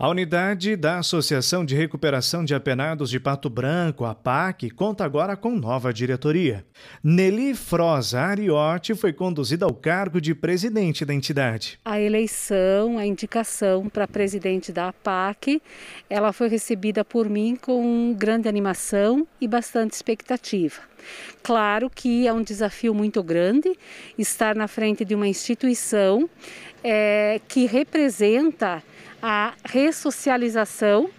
A unidade da Associação de Recuperação de Apenados de Pato Branco, a PAC, conta agora com nova diretoria. Nelly Froza Ariotti foi conduzida ao cargo de presidente da entidade. A eleição, a indicação para presidente da PAC, ela foi recebida por mim com grande animação e bastante expectativa. Claro que é um desafio muito grande estar na frente de uma instituição é, que representa a ressocialização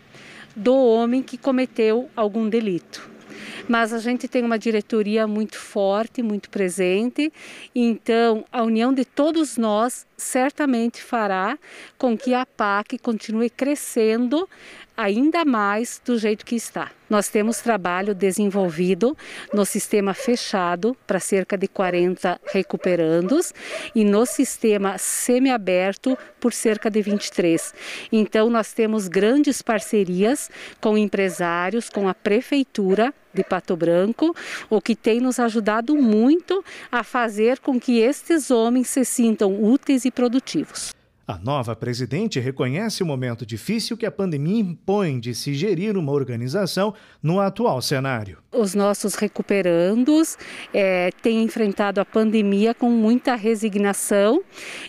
do homem que cometeu algum delito. Mas a gente tem uma diretoria muito forte, muito presente, então a união de todos nós certamente fará com que a PAC continue crescendo ainda mais do jeito que está. Nós temos trabalho desenvolvido no sistema fechado para cerca de 40 recuperandos e no sistema semiaberto por cerca de 23. Então nós temos grandes parcerias com empresários, com a prefeitura de Pato Branco, o que tem nos ajudado muito a fazer com que estes homens se sintam úteis e e produtivos. A nova presidente reconhece o momento difícil que a pandemia impõe de se gerir uma organização no atual cenário. Os nossos recuperandos é, têm enfrentado a pandemia com muita resignação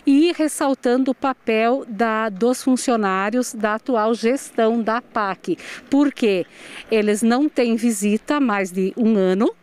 e ressaltando o papel da, dos funcionários da atual gestão da PAC, porque eles não têm visita há mais de um ano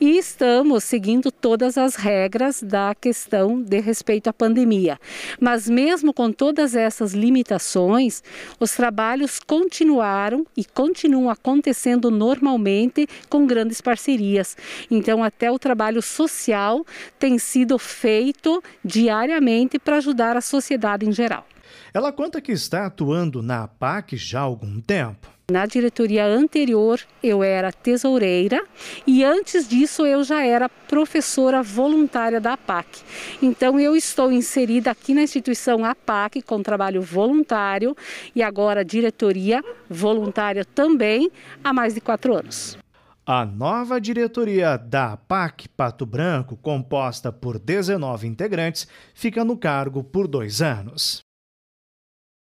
e estamos seguindo todas as regras da questão de respeito à pandemia. Mas mesmo com com todas essas limitações, os trabalhos continuaram e continuam acontecendo normalmente com grandes parcerias. Então, até o trabalho social tem sido feito diariamente para ajudar a sociedade em geral. Ela conta que está atuando na APAC já há algum tempo. Na diretoria anterior eu era tesoureira e antes disso eu já era professora voluntária da APAC. Então eu estou inserida aqui na instituição APAC com trabalho voluntário e agora diretoria voluntária também há mais de quatro anos. A nova diretoria da APAC Pato Branco, composta por 19 integrantes, fica no cargo por dois anos.